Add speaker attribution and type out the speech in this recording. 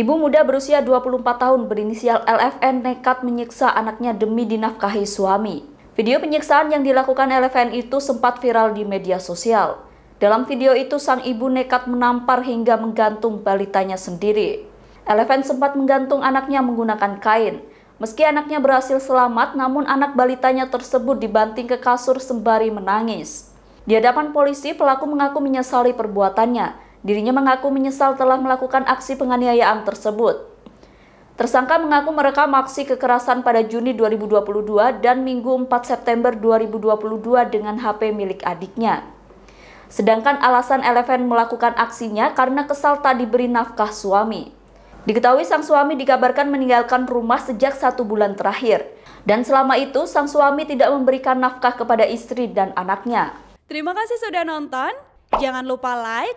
Speaker 1: Ibu muda berusia 24 tahun berinisial LFN nekat menyiksa anaknya demi dinafkahi suami. Video penyiksaan yang dilakukan LFN itu sempat viral di media sosial. Dalam video itu, sang ibu nekat menampar hingga menggantung balitanya sendiri. LFN sempat menggantung anaknya menggunakan kain. Meski anaknya berhasil selamat, namun anak balitanya tersebut dibanting ke kasur sembari menangis. Di hadapan polisi, pelaku mengaku menyesali perbuatannya, Dirinya mengaku menyesal telah melakukan aksi penganiayaan tersebut. Tersangka mengaku merekam aksi kekerasan pada Juni 2022 dan Minggu 4 September 2022 dengan HP milik adiknya. Sedangkan alasan Eleven melakukan aksinya karena kesal tak diberi nafkah suami. Diketahui sang suami dikabarkan meninggalkan rumah sejak satu bulan terakhir. Dan selama itu sang suami tidak memberikan nafkah kepada istri dan anaknya.
Speaker 2: Terima kasih sudah nonton. Jangan lupa like,